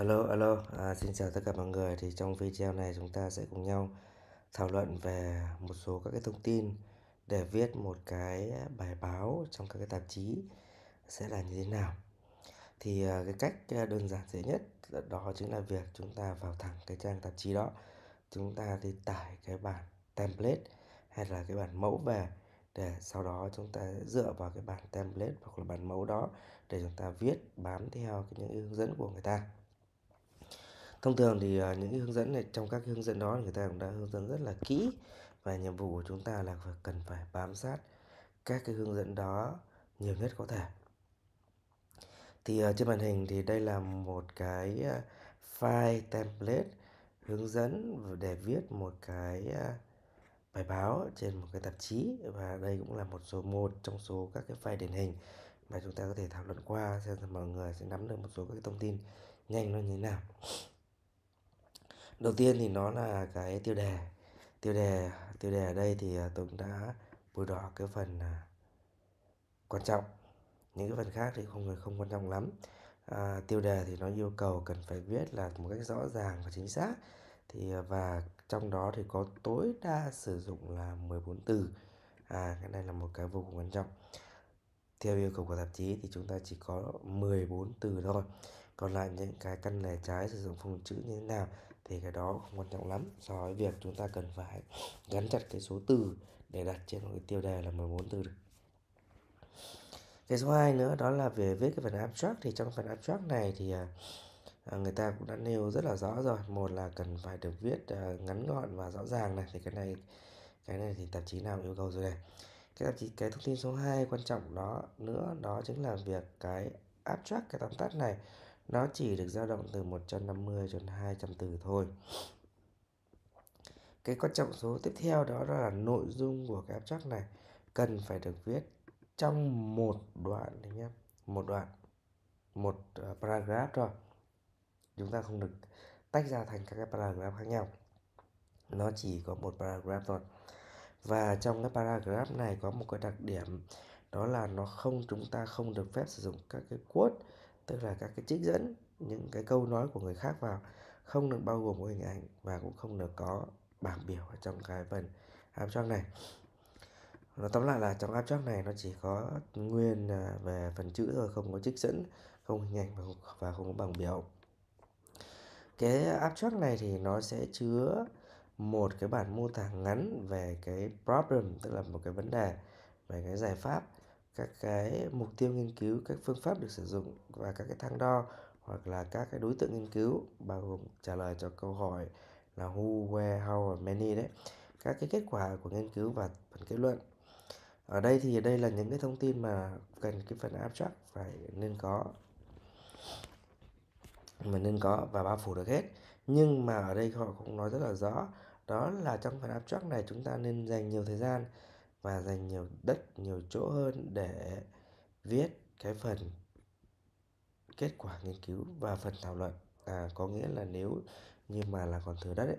alo alo à, xin chào tất cả mọi người thì trong video này chúng ta sẽ cùng nhau thảo luận về một số các cái thông tin để viết một cái bài báo trong các cái tạp chí sẽ là như thế nào thì à, cái cách à, đơn giản dễ nhất đó chính là việc chúng ta vào thẳng cái trang tạp chí đó chúng ta thì tải cái bản template hay là cái bản mẫu về để sau đó chúng ta dựa vào cái bản template hoặc là bản mẫu đó để chúng ta viết bám theo cái những hướng dẫn của người ta thông thường thì ờ, những hướng dẫn này trong các hướng dẫn đó người ta cũng đã hướng dẫn rất là kỹ và nhiệm vụ của chúng ta là phải cần phải bám sát các cái hướng dẫn đó nhiều nhất có thể thì ờ, trên màn hình thì đây là một cái ờ, file template hướng dẫn để viết một cái bài báo trên một cái tạp chí và đây cũng là một số một trong số các cái file điển hình mà chúng ta có thể thảo luận qua xem rằng mọi người sẽ nắm được một số các thông tin nhanh nó như thế nào đầu tiên thì nó là cái tiêu đề tiêu đề tiêu đề ở đây thì à, tôi cũng đã bôi đỏ cái phần à, quan trọng những cái phần khác thì không không quan trọng lắm à, tiêu đề thì nó yêu cầu cần phải viết là một cách rõ ràng và chính xác thì à, và trong đó thì có tối đa sử dụng là 14 từ à cái này là một cái vô cùng quan trọng theo yêu cầu của tạp chí thì chúng ta chỉ có 14 từ thôi còn lại những cái căn lề trái sử dụng phông chữ như thế nào thì cái đó không quan trọng lắm so với việc chúng ta cần phải gắn chặt cái số từ để đặt trên một cái tiêu đề là 14 từ được cái số 2 nữa đó là về viết cái phần abstract thì trong phần abstract này thì à, À, người ta cũng đã nêu rất là rõ rồi một là cần phải được viết à, ngắn gọn và rõ ràng này thì cái này cái này thì tạp chí nào yêu cầu rồi này cái tạp chí cái thông tin số 2 quan trọng đó nữa đó chính là việc cái abstract cái tóm tắt này nó chỉ được dao động từ 150 cho đến 200 từ thôi cái quan trọng số tiếp theo đó là nội dung của cái abstract này cần phải được viết trong một đoạn anh nhé một đoạn một à, paragraph rồi chúng ta không được tách ra thành các cái paragraph khác nhau nó chỉ có một paragraph thôi và trong cái paragraph này có một cái đặc điểm đó là nó không chúng ta không được phép sử dụng các cái quote tức là các cái trích dẫn những cái câu nói của người khác vào không được bao gồm hình ảnh và cũng không được có bảng biểu ở trong cái phần abstract này nó tóm lại là trong abstract này nó chỉ có nguyên à, về phần chữ thôi không có trích dẫn không hình ảnh và không, và không có bảng biểu cái abstract này thì nó sẽ chứa một cái bản mô tả ngắn về cái problem tức là một cái vấn đề về cái giải pháp các cái mục tiêu nghiên cứu các phương pháp được sử dụng và các cái thang đo hoặc là các cái đối tượng nghiên cứu bao gồm trả lời cho câu hỏi là who where how and many đấy các cái kết quả của nghiên cứu và phần kết luận ở đây thì đây là những cái thông tin mà cần cái phần abstract phải nên có mà nên có và bao phủ được hết nhưng mà ở đây họ cũng nói rất là rõ đó là trong phần abstract này chúng ta nên dành nhiều thời gian và dành nhiều đất nhiều chỗ hơn để viết cái phần kết quả nghiên cứu và phần thảo luận à, có nghĩa là nếu như mà là còn thừa đất ấy,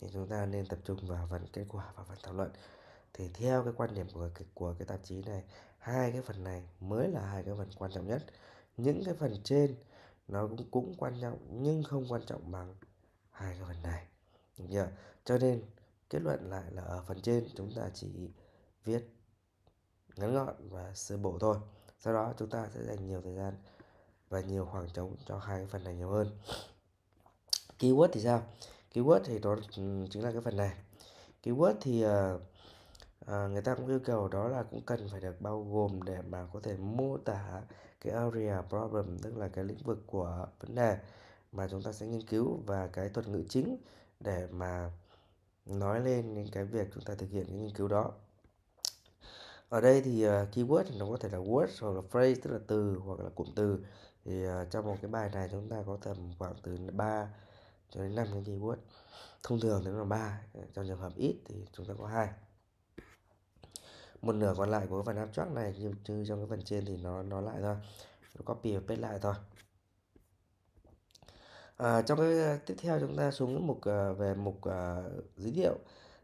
thì chúng ta nên tập trung vào phần kết quả và phần thảo luận thì theo cái quan điểm của cái, của cái tạp chí này hai cái phần này mới là hai cái phần quan trọng nhất những cái phần trên nó cũng cũng quan trọng nhưng không quan trọng bằng hai cái phần này được cho nên kết luận lại là ở phần trên chúng ta chỉ viết ngắn gọn và sơ bộ thôi sau đó chúng ta sẽ dành nhiều thời gian và nhiều khoảng trống cho hai cái phần này nhiều hơn keyword thì sao keyword thì đó ừ, chính là cái phần này keyword thì uh, người ta cũng yêu cầu đó là cũng cần phải được bao gồm để mà có thể mô tả cái area problem tức là cái lĩnh vực của vấn đề mà chúng ta sẽ nghiên cứu và cái thuật ngữ chính để mà nói lên những cái việc chúng ta thực hiện cái nghiên cứu đó ở đây thì uh, keyword thì nó có thể là word hoặc là phrase tức là từ hoặc là cụm từ thì uh, trong một cái bài này chúng ta có tầm khoảng từ 3 cho đến 5 cái keyword thông thường thì nó là 3 trong trường hợp ít thì chúng ta có hai một nửa còn lại của cái phần abstract này như, như trong cái phần trên thì nó nó lại thôi nó copy và paste lại thôi à, trong cái à, tiếp theo chúng ta xuống cái mục à, về mục à, giới thiệu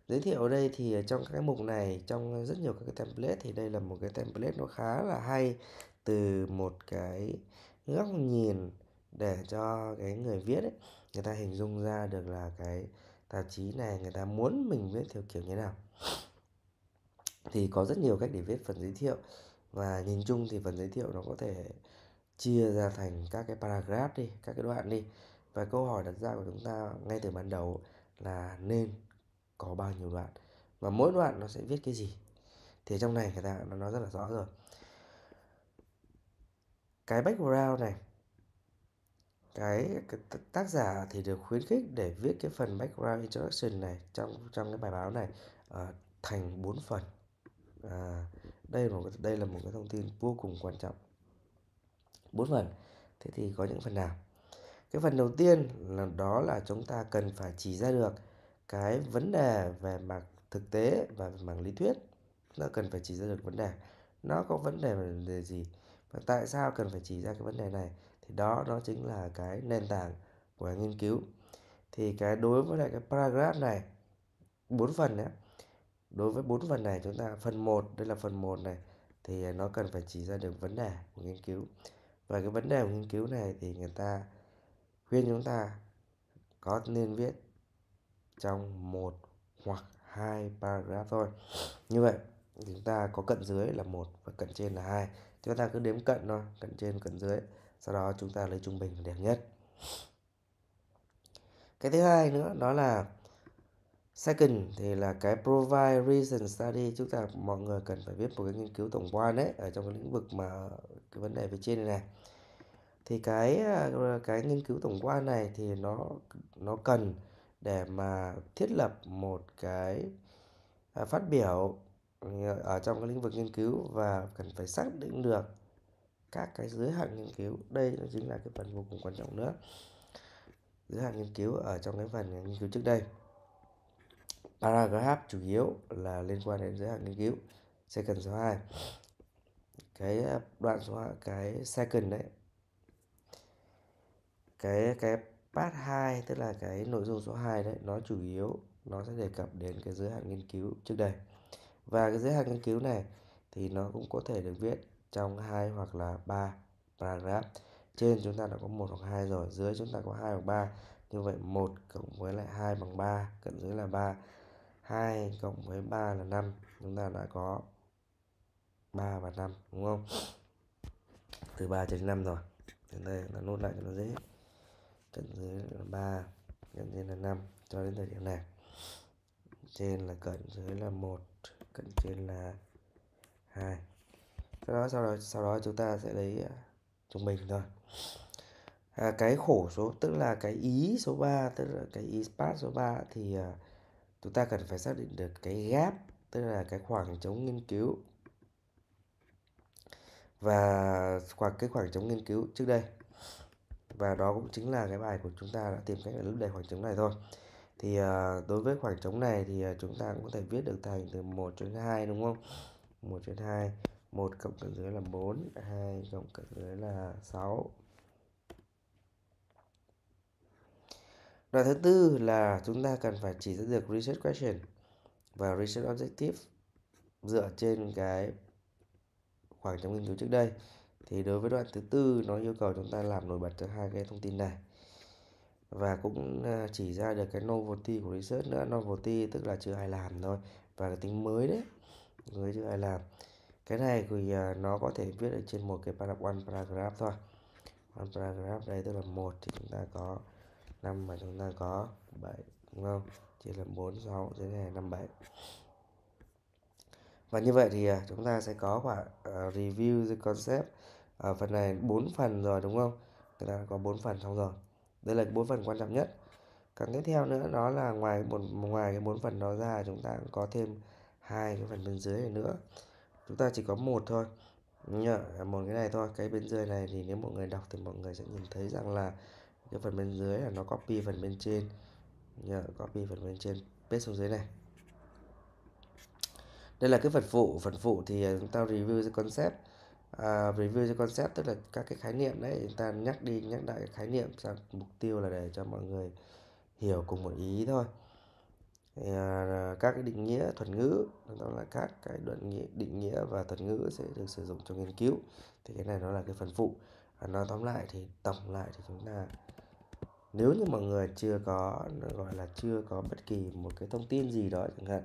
giới thiệu ở đây thì trong các cái mục này trong rất nhiều các cái template thì đây là một cái template nó khá là hay từ một cái góc nhìn để cho cái người viết ấy, người ta hình dung ra được là cái tạp chí này người ta muốn mình viết theo kiểu như nào thì có rất nhiều cách để viết phần giới thiệu và nhìn chung thì phần giới thiệu nó có thể chia ra thành các cái paragraph đi các cái đoạn đi và câu hỏi đặt ra của chúng ta ngay từ ban đầu là nên có bao nhiêu đoạn và mỗi đoạn nó sẽ viết cái gì thì trong này người ta nó nói rất là rõ rồi cái background này cái, cái tác giả thì được khuyến khích để viết cái phần background introduction này trong trong cái bài báo này uh, thành 4 phần à, đây là một đây là một cái thông tin vô cùng quan trọng bốn phần thế thì có những phần nào cái phần đầu tiên là đó là chúng ta cần phải chỉ ra được cái vấn đề về mặt thực tế và về mặt lý thuyết nó cần phải chỉ ra được vấn đề nó có vấn đề về gì và tại sao cần phải chỉ ra cái vấn đề này thì đó nó chính là cái nền tảng của nghiên cứu thì cái đối với lại cái paragraph này bốn phần đấy đối với bốn phần này chúng ta phần 1 đây là phần 1 này thì à, nó cần phải chỉ ra được vấn đề của nghiên cứu và cái vấn đề của nghiên cứu này thì người ta khuyên chúng ta có nên viết trong một hoặc hai paragraph thôi như vậy chúng ta có cận dưới là một và cận trên là hai chúng ta cứ đếm cận thôi cận trên cận dưới sau đó chúng ta lấy trung bình và đẹp nhất cái thứ hai nữa đó là Second thì là cái Provide Reason Study chúng ta mọi người cần phải viết một cái nghiên cứu tổng quan đấy ở trong cái lĩnh vực mà cái vấn đề về trên này này thì cái ờ, cái nghiên cứu tổng quan này thì nó nó cần để mà thiết lập một cái à, phát biểu ờ, ở trong cái lĩnh vực nghiên cứu và cần phải xác định được các cái giới hạn nghiên cứu đây nó chính là cái phần vô cùng quan trọng nữa giới hạn nghiên cứu ở trong cái phần nghiên cứu trước đây paragraph chủ yếu là liên quan đến giới hạn nghiên cứu second số 2 cái ờ, đoạn số 2, cái second đấy cái cái part 2 tức là cái nội dung số 2 đấy nó chủ yếu nó sẽ đề cập đến cái giới hạn nghiên cứu trước đây và cái giới hạn nghiên cứu này thì nó cũng có thể được viết trong hai hoặc là ba paragraph trên chúng ta đã có một hoặc hai rồi dưới chúng ta có hai hoặc ba như vậy 1 cộng với lại 2 bằng 3, cận dưới là 3. 2 cộng với 3 là 5. Chúng ta đã có 3 và 5 đúng không? Từ 3 cho đến 5 rồi. Đến đây là nốt lại cho nó dễ. Cận dưới là 3, cận dưới là 5 cho đến thời điểm này. Trên là cận dưới là 1, cận trên là 2. Sau đó sau đó sau đó chúng ta sẽ lấy à, trung bình thôi à, cái khổ số tức là cái ý số 3 tức là cái ý part số 3 thì à, chúng ta cần phải xác định được cái gap tức là cái khoảng trống nghiên cứu và khoảng cái khoảng trống nghiên cứu trước đây và đó cũng chính là cái bài của chúng ta đã tìm cách ở lúc đề khoảng trống này thôi thì à, đối với khoảng trống này thì à, chúng ta cũng có thể viết được thành từ 1 đến 2 đúng không 1 đến 2 1 cộng cạnh dưới là 4 2 cộng cạnh dưới là 6 Đoạn thứ tư là chúng ta cần phải chỉ ra được research question và research objective dựa trên cái khoảng trong nghiên cứu trước đây. Thì đối với đoạn thứ tư nó yêu cầu chúng ta làm nổi bật cho hai cái thông tin này và cũng à, chỉ ra được cái novelty của research nữa novelty tức là chưa ai làm thôi và cái tính mới đấy người chưa ai làm cái này thì à, nó có thể viết ở trên một cái paragraph one paragraph thôi one paragraph đây tức là một thì chúng ta có 5 mà chúng ta có 7 đúng không chia làm 4 6 thế này 57 và như vậy thì à, chúng ta sẽ có khoảng uh, review the concept ở à, phần này 4 phần rồi đúng không chúng ta có 4 phần xong rồi đây là 4 phần quan trọng nhất còn tiếp theo nữa đó là ngoài một ngoài cái 4 phần đó ra chúng ta có thêm hai cái phần bên dưới này nữa chúng ta chỉ có một thôi nhờ một cái này thôi cái bên dưới này thì nếu mọi người đọc thì mọi người sẽ nhìn thấy rằng là cái phần bên dưới là nó copy phần bên trên nhờ copy phần bên trên paste xuống dưới này đây là cái phần phụ phần phụ thì à, chúng ta review the concept à, review the concept tức là các cái khái niệm đấy chúng ta nhắc đi nhắc lại cái khái niệm sang mục tiêu là để cho mọi người hiểu cùng một ý thôi thì, à, các cái định nghĩa thuật ngữ đó là các cái định nghĩa, định nghĩa và thuật ngữ sẽ được sử dụng trong nghiên cứu thì cái này nó là cái phần phụ à, nói tóm lại thì tổng lại thì chúng ta nếu như mọi người chưa có gọi là chưa có bất kỳ một cái thông tin gì đó chẳng hạn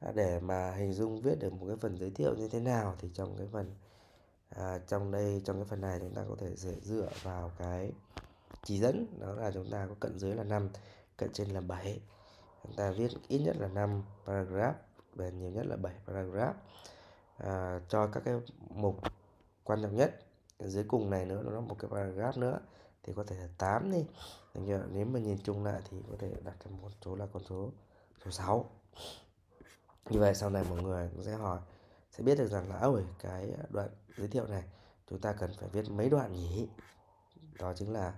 à, để mà hình dung viết được một cái phần giới thiệu như thế nào thì trong cái phần à, trong đây trong cái phần này chúng ta có thể dễ dựa vào cái chỉ dẫn đó là chúng ta có cận dưới là 5 cận trên là 7 chúng ta viết ít nhất là 5 paragraph và nhiều nhất là 7 paragraph à, cho các cái mục quan trọng nhất dưới cùng này nữa nó một cái paragraph nữa thì có thể là 8 đi Đấy chưa? Nếu mà nhìn chung lại thì có thể đặt cái một số là con số số 6 Như vậy sau này mọi người sẽ hỏi Sẽ biết được rằng là ơi cái đoạn giới thiệu này Chúng ta cần phải viết mấy đoạn nhỉ Đó chính là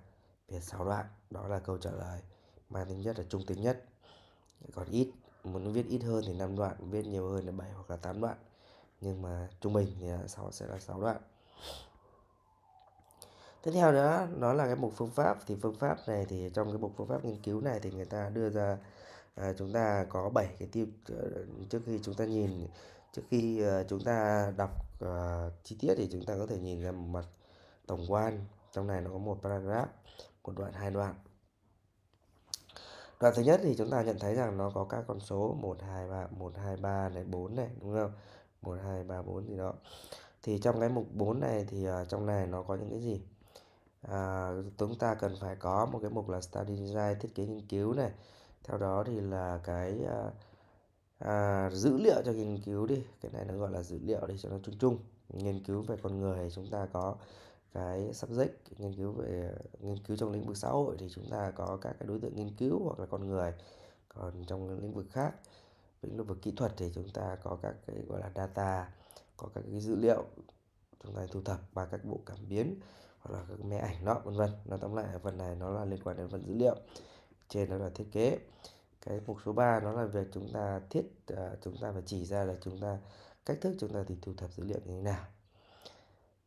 viết 6 đoạn Đó là câu trả lời mang tính nhất là trung tính nhất Còn ít muốn viết ít hơn thì 5 đoạn Viết nhiều hơn là 7 hoặc là 8 đoạn Nhưng mà trung bình thì 6 sẽ là 6 đoạn tiếp theo nữa đó là cái mục phương pháp thì phương pháp này thì trong cái mục phương pháp nghiên cứu này thì người ta đưa ra à, chúng ta có 7 cái tiêu ờ, trước khi chúng ta nhìn trước khi uh, chúng ta đọc uh, chi tiết thì chúng ta có thể nhìn ra một mặt tổng quan trong này nó có một paragraph một đoạn hai đoạn đoạn thứ nhất thì chúng ta nhận thấy rằng nó có các con số một hai ba một hai ba này bốn này đúng không một hai ba bốn gì đó thì trong cái mục 4 này thì uh, trong này nó có những cái gì à, chúng ta cần phải có một cái mục là study design thiết kế nghiên cứu này theo đó thì là cái à, à, dữ liệu cho nghiên cứu đi cái này nó gọi là dữ liệu đi cho nó chung chung nghiên cứu về con người thì chúng ta có cái subject nghiên cứu về nghiên cứu trong lĩnh vực xã hội thì chúng ta có các cái đối tượng nghiên cứu hoặc là con người còn trong lĩnh vực khác lĩnh vực kỹ thuật thì chúng ta có các cái gọi là data có các cái dữ liệu chúng ta thu thập và các bộ cảm biến hoặc là các mẹ ảnh nọ vân vân nó tóm lại phần này nó là liên quan đến phần dữ liệu trên đó là thiết kế cái mục số 3 nó là việc chúng ta thiết uh, chúng ta phải chỉ ra là chúng ta cách thức chúng ta thì thu thập dữ liệu như thế nào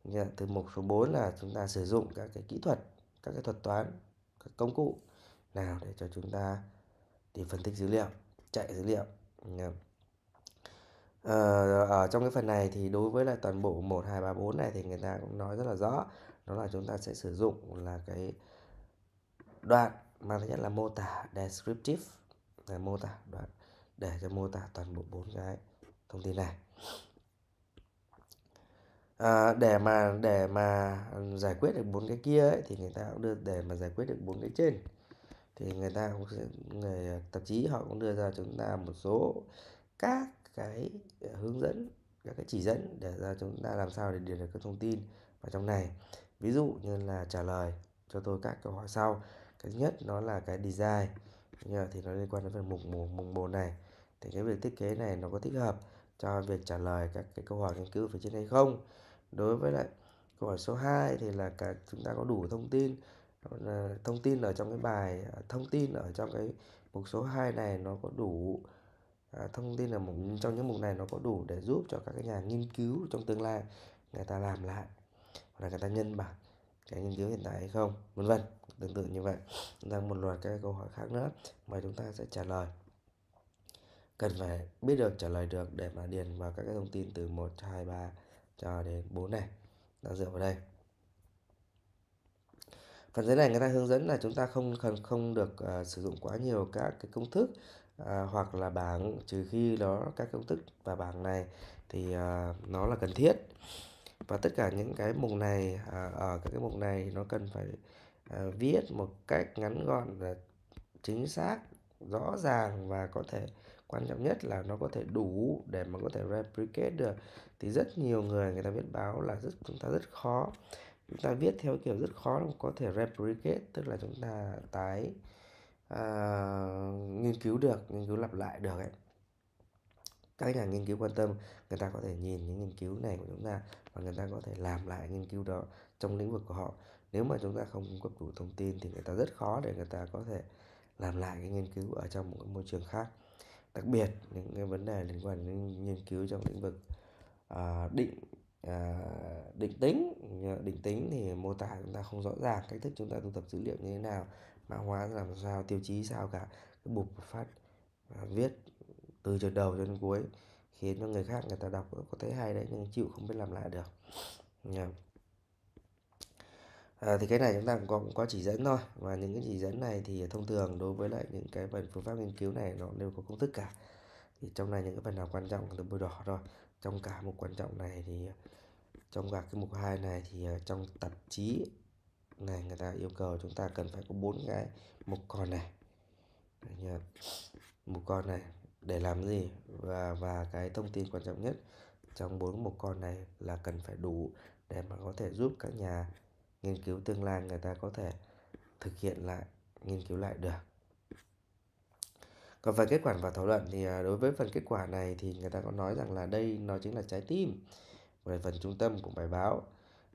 Nha, từ mục số 4 là chúng ta sử dụng các cái kỹ thuật các cái thuật toán các công cụ nào để cho chúng ta thì phân tích dữ liệu chạy dữ liệu Ờ, ở trong cái phần này thì đối với lại toàn bộ 1, 2, 3, 4 này thì người ta cũng nói rất là rõ đó là chúng ta sẽ sử dụng là cái đoạn mà thứ nhất là mô tả descriptive là mô tả đoạn để cho mô tả toàn bộ bốn cái thông tin này à, để mà để mà giải quyết được bốn cái kia ấy, thì người ta cũng đưa để mà giải quyết được bốn cái trên thì người ta cũng sẽ, người tạp chí họ cũng đưa ra chúng ta một số các cái hướng dẫn các cái chỉ dẫn để ra chúng ta làm sao để điền được các thông tin vào trong này ví dụ như là trả lời cho tôi các câu hỏi sau cái nhất nó là cái design thì nó liên quan đến phần mục mục mục một này thì cái việc thiết kế này nó có thích hợp cho việc trả lời các cái câu hỏi nghiên cứu phía trên hay không đối với lại câu hỏi số 2 thì là cả chúng ta có đủ thông tin ờ, thông tin ở trong cái bài à, thông tin ở trong cái mục số 2 này nó có đủ à, thông tin ở một trong những mục này nó có đủ để giúp cho các cái nhà nghiên cứu trong tương lai người ta làm lại là người ta nhân bản cái nghiên cứu hiện tại hay không vân vân tương tự như vậy là một loạt các câu hỏi khác nữa mà chúng ta sẽ trả lời cần phải biết được trả lời được để mà điền vào các cái thông tin từ 1, 2, 3 cho đến 4 này đã dựa vào đây phần dưới này người ta hướng dẫn là chúng ta không cần không được uh, sử dụng quá nhiều các cái công thức uh, hoặc là bảng trừ khi đó các công thức và bảng này thì uh, nó là cần thiết và tất cả những cái mục này ở à, ờ, các cái mục này nó cần phải à, viết một cách ngắn gọn và chính xác rõ ràng và có thể quan trọng nhất là nó có thể đủ để mà có thể replicate được thì rất nhiều người người ta viết báo là rất chúng ta rất khó chúng ta viết theo kiểu rất khó có thể replicate tức là chúng ta tái uh, nghiên cứu được nghiên cứu lặp lại được ấy các nhà nghiên cứu quan tâm người ta có thể nhìn những nghiên cứu này của chúng ta và người ta có thể làm lại nghiên cứu đó trong lĩnh vực của họ nếu mà chúng ta không cung cấp đủ thông tin thì người ta rất khó để người ta có thể làm lại cái nghiên cứu ở trong một môi trường khác đặc biệt những cái vấn đề liên quan đến nghiên cứu trong lĩnh vực uh, định À, định tính định tính thì mô tả chúng ta không rõ ràng cách thức chúng ta thu thập dữ liệu như thế nào mã hóa làm sao tiêu chí sao cả cái bục phát à, viết từ từ đầu cho đến cuối khiến cho người khác người ta đọc có thấy hay đấy nhưng chịu không biết làm lại được yeah. à, thì cái này chúng ta cũng có, cũng có chỉ dẫn thôi và những cái chỉ dẫn này thì thông thường đối với lại những cái phần phương pháp nghiên cứu này nó đều có công thức cả thì trong này những cái phần nào quan trọng tôi bôi đỏ rồi trong cả mục quan trọng này thì trong cả cái mục hai này thì à, trong tạp chí này người ta yêu cầu chúng ta cần phải có bốn cái mục còn này mục còn này để làm gì và và cái thông tin quan trọng nhất trong bốn một con này là cần phải đủ để mà có thể giúp các nhà nghiên cứu tương lai người ta có thể thực hiện lại nghiên cứu lại được còn về kết quả và thảo luận thì à, đối với phần kết quả này thì người ta có nói rằng là đây nó chính là trái tim về phần trung tâm của bài báo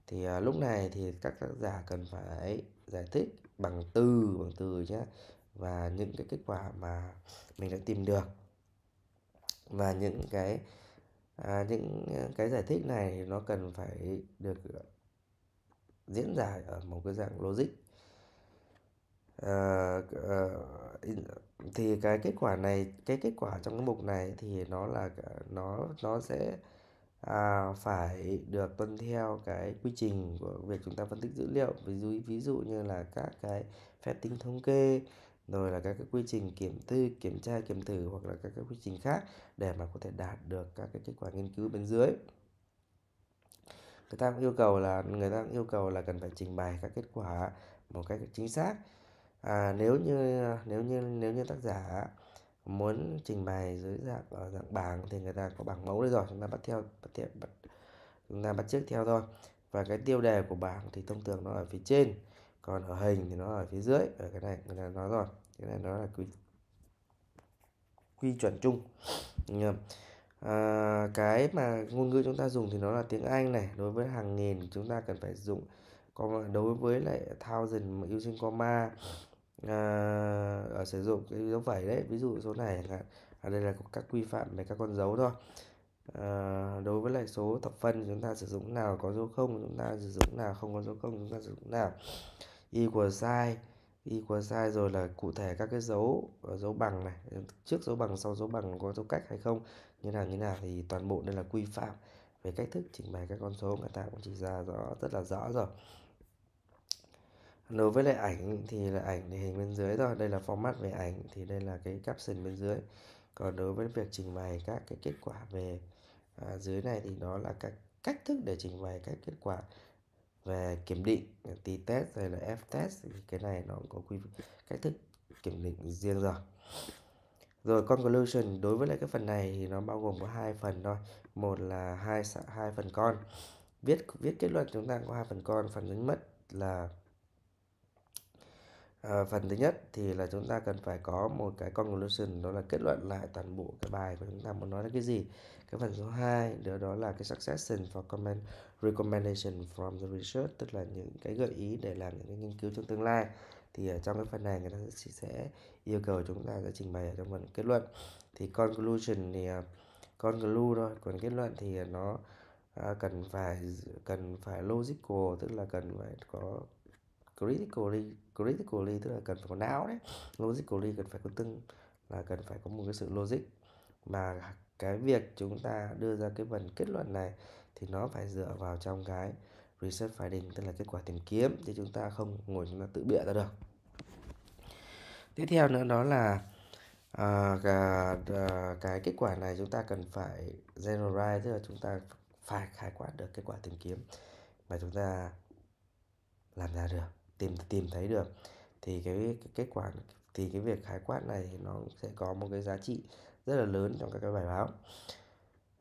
thì à, lúc này thì các tác giả cần phải giải thích bằng từ bằng từ nhé và những cái kết quả mà mình đã tìm được và những cái à, những ờ, cái giải thích này nó cần phải được ờ, diễn giải ở một cái dạng logic à, à, thì cái kết quả này cái kết quả trong cái mục này thì nó là nó nó sẽ à, phải được tuân theo cái quy trình của việc chúng ta phân tích dữ liệu ví dụ ví dụ như là các cái phép tính thống kê rồi là các cái quy trình kiểm tư kiểm tra kiểm thử hoặc là các cái quy trình khác để mà có thể đạt được các cái kết quả nghiên cứu bên dưới người ta cũng yêu cầu là người ta cũng yêu cầu là cần phải trình bày các kết quả một cách chính xác à, nếu như nếu như nếu như tác giả muốn trình bày dưới dạng ở ờ, dạng bảng thì người ta có bảng mẫu đấy rồi chúng ta bắt theo bắt theo bắt, chúng ta bắt trước theo thôi và cái tiêu đề của bảng thì thông thường nó ở phía trên còn ở hình thì nó ở phía dưới ở cái này người ta nói rồi cái này nó là quy quy chuẩn chung à, cái mà ngôn ngữ chúng ta dùng thì nó là tiếng Anh này đối với hàng nghìn chúng ta cần phải dùng còn đối với lại thousand using comma à, ở sử dụng cái dấu phẩy đấy ví dụ số này là ở đây là các quy phạm về các con dấu thôi à, đối với lại số thập phân chúng ta sử dụng nào có dấu không chúng ta sử dụng nào không có dấu không chúng ta sử dụng nào y của size y quá sai rồi là cụ thể các cái dấu ờ, dấu bằng này ờ, trước dấu bằng sau dấu bằng có dấu cách hay không như nào như nào thì toàn bộ đây là quy phạm về cách thức trình bày các con số người ta cũng chỉ ra rõ rất là rõ rồi đối với lại ảnh thì là ảnh địa hình bên dưới rồi đây là format về ảnh thì đây là cái caption bên dưới còn đối với việc trình bày các cái kết quả về à, dưới này thì đó là các cách thức để trình bày các kết quả về kiểm định ờ, t test hay là F test thì cái này nó cũng có quy cách thức kiểm định riêng rồi rồi conclusion đối với lại cái phần này thì nó bao gồm có hai phần thôi một là hai hai phần con viết viết kết luận chúng ta có hai phần con phần đánh mất là Ờ, phần thứ nhất thì là chúng ta cần phải có một cái conclusion đó là kết luận lại toàn bộ cái bài của chúng ta muốn nói là cái gì cái phần số 2 đó đó là cái succession for comment recommendation from the research tức là những cái gợi ý để làm những cái nghiên cứu trong tương lai thì ở trong cái phần này người ta sẽ, sẽ yêu cầu chúng ta sẽ trình bày ở trong phần kết luận thì conclusion thì uh, conclude thôi còn kết luận thì nó uh, cần phải cần phải logical tức là cần phải có critically critically tức là cần phải có não đấy logically cần phải có tương là cần phải có một cái sự logic mà cái việc chúng ta đưa ra cái phần kết luận này thì nó phải dựa vào trong cái research finding tức là kết quả tìm kiếm thì chúng ta không ngồi chúng ta tự bịa ra được tiếp theo nữa đó là à, cả, à, cái kết quả này chúng ta cần phải generalize tức là chúng ta phải khái quát được kết quả tìm kiếm mà chúng ta làm ra được tìm tìm thấy được thì cái, cái kết quả thì cái việc khái quát này nó sẽ có một cái giá trị rất là lớn trong các cái bài báo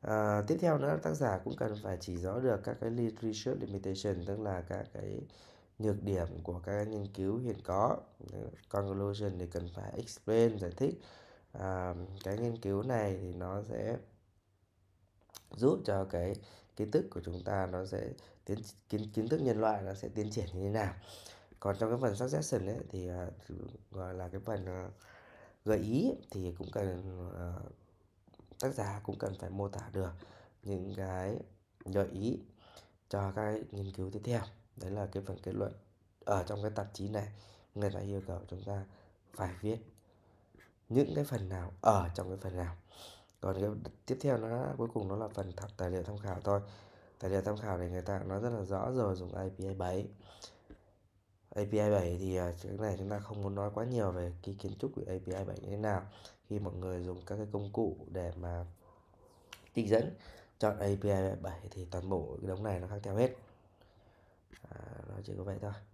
à, tiếp theo nữa tác giả cũng cần phải chỉ rõ được các cái research limitation tức là các cái nhược điểm của các nghiên cứu hiện có conclusion thì cần phải explain giải thích à, cái nghiên cứu này thì nó sẽ giúp cho cái kiến thức của chúng ta nó sẽ tiến kiến kiến thức nhân loại nó sẽ tiến triển như thế nào còn trong cái phần suggestion ấy, à, thì gọi là cái phần à, gợi ý thì cũng cần à, tác giả cũng cần phải mô tả được những cái gợi ý cho các nghiên cứu tiếp theo đấy là cái phần kết luận ở trong cái tạp chí này người ta yêu cầu chúng ta phải viết những cái phần nào ở trong cái phần nào còn cái tiếp theo nó cuối cùng nó là phần tài liệu tham khảo thôi tài liệu tham khảo này người ta nó rất là rõ rồi dùng IPA 7 API 7 thì à, cái này chúng ta không muốn nói quá nhiều về cái kiến trúc của API 7 như thế nào khi mọi người dùng các cái công cụ để mà định dẫn chọn API 7 thì toàn bộ cái đống này nó khác theo hết à, nó chỉ có vậy thôi